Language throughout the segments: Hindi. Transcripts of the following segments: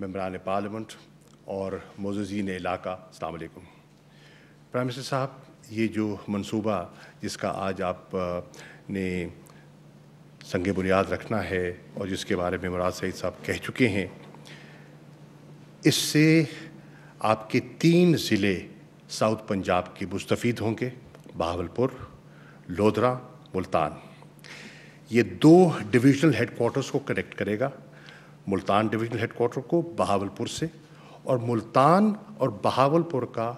मम्बरान पार्लियामेंट और मोजीन इलाका अलकुम प्राइम मिनिस्टर साहब ये जो मंसूबा जिसका आज आप ने संग बुनियाद रखना है और जिसके बारे में मुराद सईद साहब कह चुके हैं इससे आपके तीन ज़िले साउथ पंजाब के मुस्तफ़ होंगे बहावलपुर लोधरा मुल्तान ये दो डिविजनल हेडकोर्टर्स को कनेक्ट करेगा मुल्तान डिवीजनल हेडकोार्टर को बहावलपुर से और मुल्तान और बहावलपुर का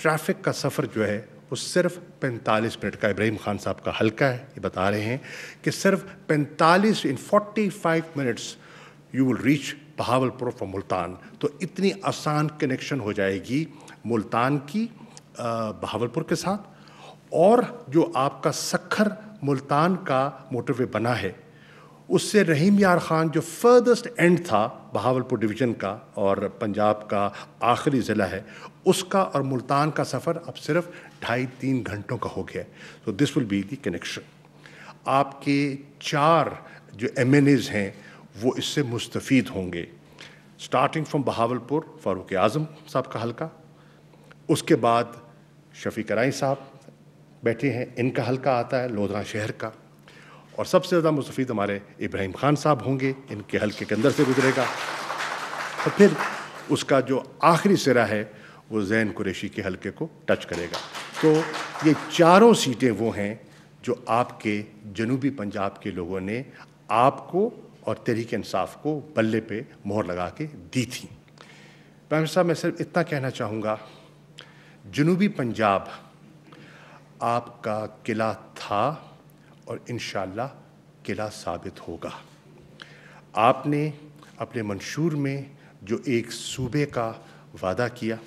ट्रैफिक का सफ़र जो है वो सिर्फ 45 मिनट का इब्राहिम खान साहब का हल्का है ये बता रहे हैं कि सिर्फ 45 in 45 minutes you will reach Bahawalpur from Multan तो इतनी आसान कनेक्शन हो जाएगी मुल्तान की बहावलपुर के साथ और जो आपका सखर मुल्तान का मोटरवे बना है उससे रहीम यार ख़ान जो फर्दस्ट एंड था बहावलपुर डिवीज़न का और पंजाब का आखिरी ज़िला है उसका और मुल्तान का सफ़र अब सिर्फ ढाई तीन घंटों का हो गया है तो this will be the connection आपके चार जो एम हैं वो इससे मुस्तफ़ होंगे स्टार्टिंग फ्रॉम बहावलपुर फ़ारूक आज़म साहब का हल्का उसके बाद शफी कराई साहब बैठे हैं इनका हल्का आता है लोधरा शहर का और सबसे ज़्यादा मुस्तफ़ी हमारे इब्राहिम खान साहब होंगे इनके हल्के के अंदर से गुजरेगा और फिर उसका जो आखिरी सिरा है वो जैन कुरेशी के हल्के को टच करेगा तो ये चारों सीटें वो हैं जो आपके जनूबी पंजाब के लोगों ने आपको और तहरीक इंसाफ को बल्ले पे मोहर लगा के दी थी पैम साहब मैं सिर्फ इतना कहना चाहूँगा जनूबी पंजाब आपका किला था और इन किला साबित होगा आपने अपने मंशूर में जो एक सूबे का वादा किया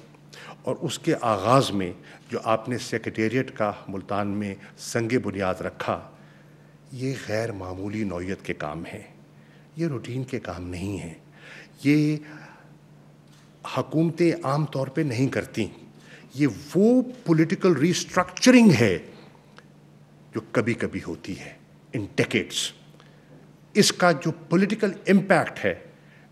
और उसके आगाज़ में जो आपने सेक्रटेरिएट का मुल्तान में संग बुनियाद रखा ये गैर मामूली नौीयत के काम हैं ये रूटीन के काम नहीं हैं ये हकूमतें आम तौर पे नहीं करती ये वो पॉलिटिकल रीस्ट्रक्चरिंग है जो कभी कभी होती है इन टेकेट्स इसका जो पॉलिटिकल इम्पैक्ट है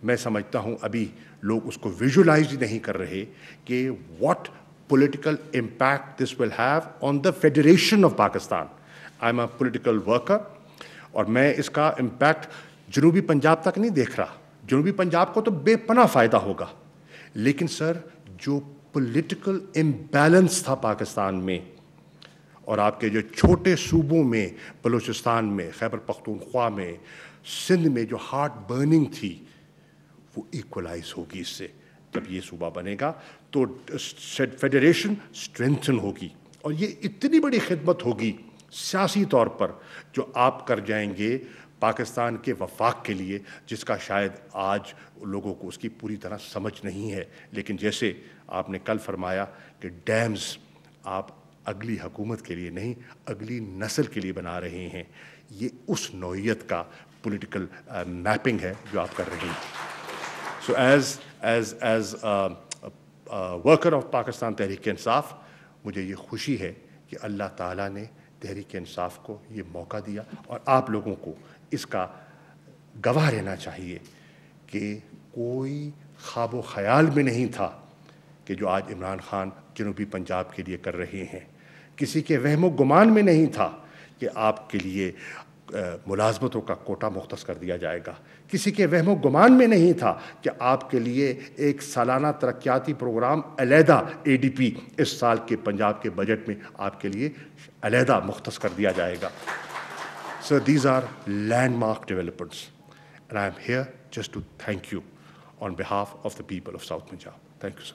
मैं समझता हूँ अभी लोग उसको विजुलाइज नहीं कर रहे कि what political impact this will have on the federation of Pakistan I am a political worker और मैं इसका इम्पैक्ट जनूबी पंजाब तक नहीं देख रहा जनूबी पंजाब को तो बेपना फ़ायदा होगा लेकिन सर जो पोलिटिकल इम्बैलेंस था पाकिस्तान में और आपके जो छोटे सूबों में बलूचिस्तान में खैबर पख्तूनख्वा में सिंध में जो हार्ट बर्निंग थी वो इक्वलाइज होगी इससे जब ये सूबा बनेगा तो फेडरेशन स्ट्रेंथन होगी और ये इतनी बड़ी खिदमत होगी सियासी तौर पर जो आप कर जाएंगे पाकिस्तान के वफाक के लिए जिसका शायद आज लोगों को उसकी पूरी तरह समझ नहीं है लेकिन जैसे आपने कल फरमाया कि डैम्स आप अगली हकूमत के लिए नहीं अगली नस्ल के लिए बना रहे हैं ये उस नौीयत का पॉलिटिकल मैपिंग uh, है जो आप कर रहे हैं so as as as worker of Pakistan Tehreek Insaf मुझे ये खुशी है कि अल्लाह ताला ने तहरीक इंसाफ को ये मौका दिया और आप लोगों को इसका गवाह रहना चाहिए कि कोई ख्वाब ख्याल में नहीं था कि जो आज इमरान खान जनूबी पंजाब के लिए कर रहे हैं किसी के वहम गुमान में नहीं था कि आपके लिए मुलाजमतों का कोटा मुख्त कर दिया जाएगा किसी के वहमो गुमान में नहीं था कि आपके लिए एक सालाना तरक्याती प्रोग्राम अलहदा ए डी पी इस साल के पंजाब के बजट में आपके लिए अलीहदा मुख्त कर दिया जाएगा sir these are landmark developments and I am here just to thank you on behalf of the people of south Punjab thank you sir